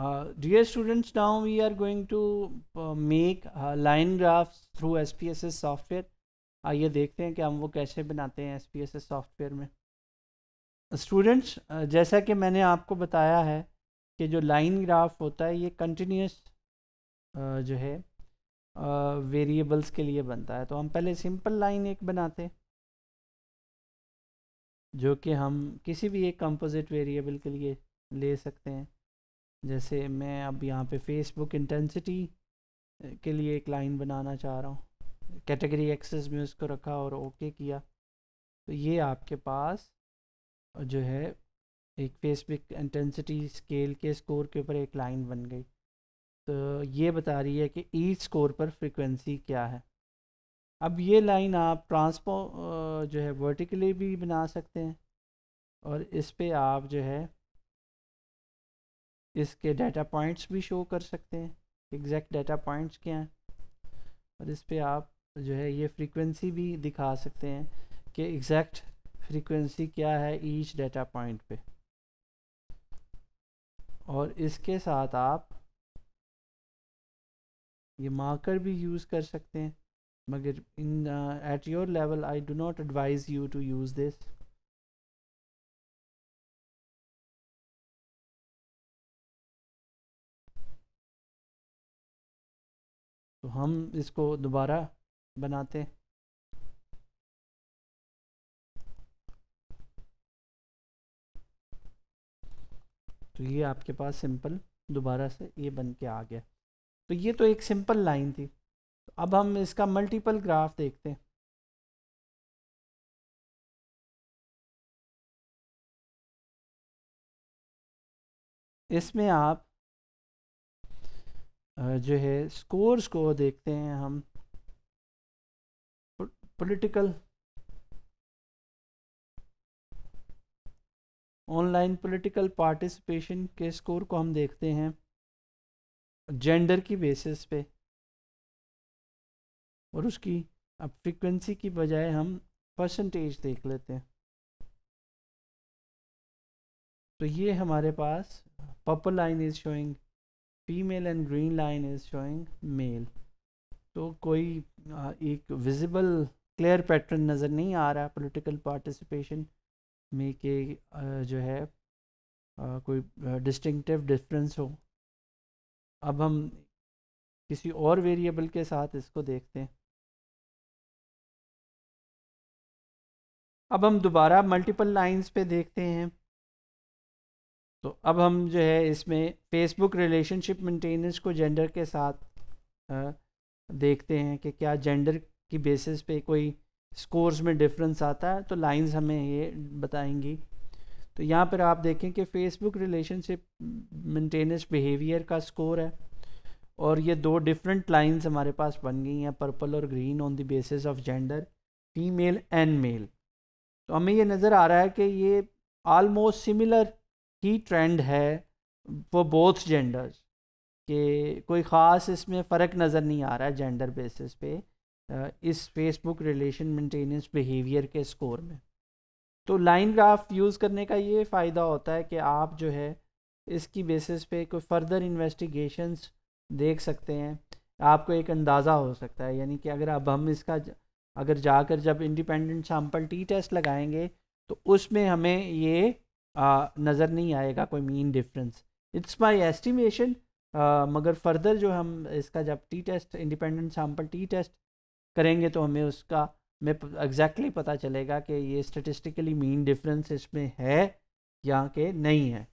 Dear uh, dear students, now we are going to uh, make uh, line graphs through SPSS software. आइए देखते हैं कि हम वो कैसे बनाते हैं SPSS सॉफ्टवेयर में स्टूडेंट्स uh, जैसा कि मैंने आपको बताया है कि जो लाइन ग्राफ होता है ये कंटिन्यूस uh, जो है वेरिएबल्स uh, के लिए बनता है तो हम पहले सिंपल लाइन एक बनाते जो कि हम किसी भी एक कंपोजिट वेरिएबल के लिए ले सकते हैं जैसे मैं अब यहाँ पे फेसबुक इंटेंसिटी के लिए एक लाइन बनाना चाह रहा हूँ कैटेगरी एक्सेस में उसको रखा और ओके किया तो ये आपके पास जो है एक फेसबुक इंटेंसिटी स्केल के स्कोर के ऊपर एक लाइन बन गई तो ये बता रही है कि ईच स्कोर पर फ्रीक्वेंसी क्या है अब ये लाइन आप ट्रांसपो जो है वर्टिकली भी बना सकते हैं और इस पे आप जो है इसके डाटा पॉइंट्स भी शो कर सकते हैं एग्जैक्ट डाटा पॉइंट्स क्या हैं और इस पर आप जो है ये फ्रीक्वेंसी भी दिखा सकते हैं कि एग्जैक्ट फ्रीक्वेंसी क्या है ईच डाटा पॉइंट पे और इसके साथ आप ये मार्कर भी यूज़ कर सकते हैं मगर in at your level I do not advise you to use this तो हम इसको दोबारा बनाते हैं तो ये आपके पास सिंपल दोबारा से ये बन के आ गया तो ये तो एक सिंपल लाइन थी तो अब हम इसका मल्टीपल ग्राफ देखते हैं इसमें आप जो है स्कोर्स को देखते हैं हम पॉलिटिकल ऑनलाइन पॉलिटिकल पार्टिसिपेशन के स्कोर को हम देखते हैं जेंडर की बेसिस पे और उसकी अब फ्रिक्वेंसी की बजाय हम परसेंटेज देख लेते हैं तो ये हमारे पास purple line is showing female and green line is showing male तो कोई एक विजिबल क्लियर पैटर्न नज़र नहीं आ रहा पॉलिटिकल पार्टिसिपेशन में के जो है कोई डिस्टिंक्टिव डिफरेंस हो अब हम किसी और वेरिएबल के साथ इसको देखते हैं अब हम दोबारा मल्टीपल लाइंस पे देखते हैं तो अब हम जो है इसमें फेसबुक रिलेशनशिप मेंटेनेंस को जेंडर के साथ आ, देखते हैं कि क्या जेंडर की बेसिस पे कोई स्कोर्स में डिफरेंस आता है तो लाइंस हमें ये बताएंगी तो यहाँ पर आप देखें कि फेसबुक रिलेशनशिप मेंटेनेंस बिहेवियर का स्कोर है और ये दो डिफरेंट लाइंस हमारे पास बन गई हैं पर्पल और green on the basis of gender female and male तो हमें ये नज़र आ रहा है कि ये आलमोस्ट सिमिलर ही ट्रेंड है वो बोथ जेंडर्स कि कोई ख़ास इसमें फ़र्क नज़र नहीं आ रहा है जेंडर बेसिस पे इस फेसबुक रिलेशन मेंटेनेंस बिहेवियर के स्कोर में तो लाइन ग्राफ यूज़ करने का ये फ़ायदा होता है कि आप जो है इसकी बेसिस पे कोई फर्दर इन्वेस्टिगेशंस देख सकते हैं आपको एक अंदाज़ा हो सकता है यानी कि अगर अब हम इसका अगर जाकर जब इंडिपेंडेंट सैम्पल टी टेस्ट लगाएंगे तो उसमें हमें ये नज़र नहीं आएगा कोई mean difference it's my estimation मगर फर्दर जो हम इसका जब t test independent sample t test करेंगे तो हमें उसका में एग्जैक्टली पता चलेगा कि ये स्टेटिस्टिकली मीन डिफरेंस इसमें है या के नहीं है